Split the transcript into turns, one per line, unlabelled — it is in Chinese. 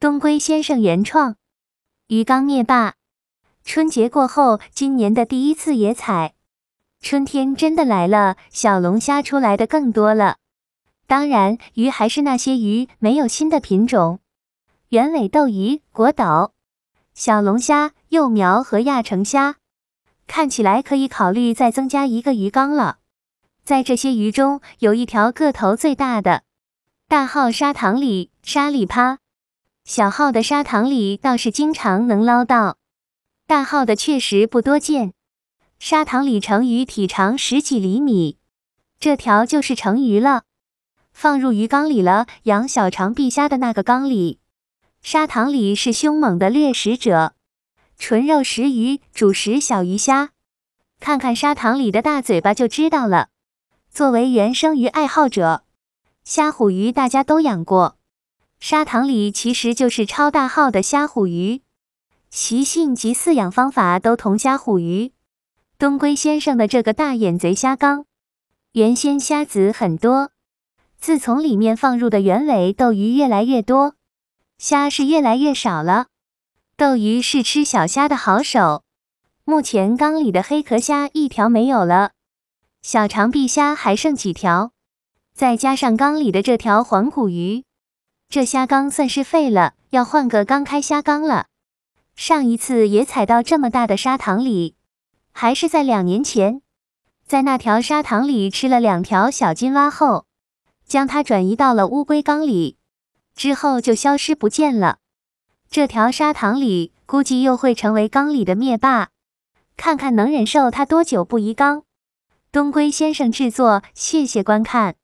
东归先生原创，鱼缸灭霸。春节过后，今年的第一次野采，春天真的来了，小龙虾出来的更多了。当然，鱼还是那些鱼，没有新的品种。圆尾斗鱼、果斗、小龙虾幼苗和亚成虾，看起来可以考虑再增加一个鱼缸了。在这些鱼中，有一条个头最大的，大号沙塘里沙里趴。小号的砂糖里倒是经常能捞到，大号的确实不多见。砂糖里成鱼体长十几厘米，这条就是成鱼了，放入鱼缸里了，养小长臂虾的那个缸里。砂糖里是凶猛的掠食者，纯肉食鱼，主食小鱼虾，看看砂糖里的大嘴巴就知道了。作为原生鱼爱好者，虾虎鱼大家都养过。砂塘里其实就是超大号的虾虎鱼，习性及饲养方法都同虾虎鱼。东龟先生的这个大眼贼虾缸，原先虾子很多，自从里面放入的原尾斗鱼越来越多，虾是越来越少了。斗鱼是吃小虾的好手，目前缸里的黑壳虾一条没有了，小长臂虾还剩几条，再加上缸里的这条黄骨鱼。这虾缸算是废了，要换个缸开虾缸了。上一次也踩到这么大的砂塘里，还是在两年前，在那条砂塘里吃了两条小金蛙后，将它转移到了乌龟缸里，之后就消失不见了。这条砂塘里估计又会成为缸里的灭霸，看看能忍受它多久不移缸。东龟先生制作，谢谢观看。